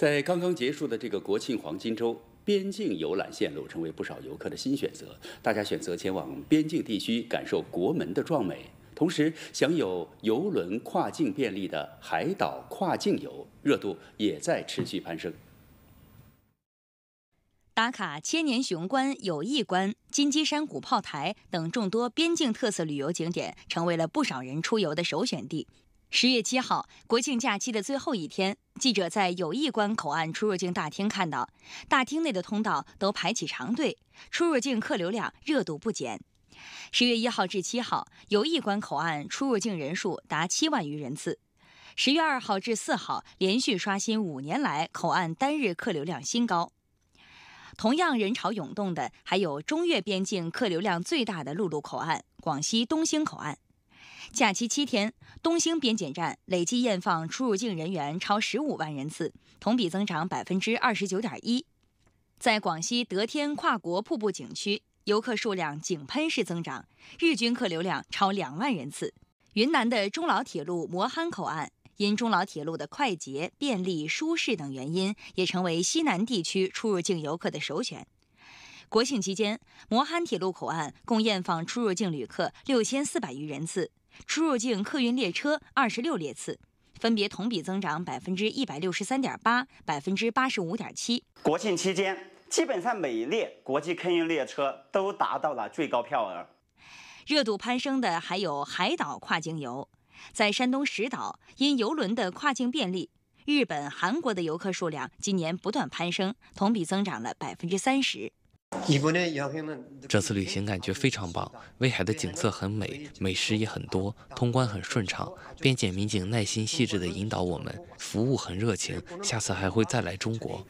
在刚刚结束的这个国庆黄金周，边境游览线路成为不少游客的新选择。大家选择前往边境地区，感受国门的壮美，同时享有游轮跨境便利的海岛跨境游热度也在持续攀升。打卡千年雄关友谊关、金鸡山古炮台等众多边境特色旅游景点，成为了不少人出游的首选地。十月七号，国庆假期的最后一天，记者在友谊关口岸出入境大厅看到，大厅内的通道都排起长队，出入境客流量热度不减。十月一号至七号，友谊关口岸出入境人数达七万余人次。十月二号至四号，连续刷新五年来口岸单日客流量新高。同样人潮涌动的，还有中越边境客流量最大的陆路口岸——广西东兴口岸。假期七天，东兴边检站累计验放出入境人员超十五万人次，同比增长百分之二十九点一。在广西德天跨国瀑布景区，游客数量井喷式增长，日均客流量超两万人次。云南的中老铁路磨憨口岸，因中老铁路的快捷、便利、舒适等原因，也成为西南地区出入境游客的首选。国庆期间，磨憨铁路口岸共验放出入境旅客六千四百余人次。出入境客运列车二十六列次，分别同比增长百分之一百六十三点八、百分之八十五点七。国庆期间，基本上每列国际客运列车都达到了最高票额。热度攀升的还有海岛跨境游，在山东石岛，因游轮的跨境便利，日本、韩国的游客数量今年不断攀升，同比增长了百分之三十。这次旅行感觉非常棒，威海的景色很美，美食也很多，通关很顺畅，边检民警耐心细致的引导我们，服务很热情，下次还会再来中国。